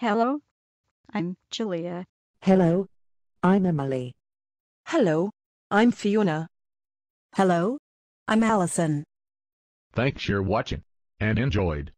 Hello, I'm Julia. Hello, I'm Emily. Hello, I'm Fiona. Hello, I'm Allison. Thanks for watching and enjoyed.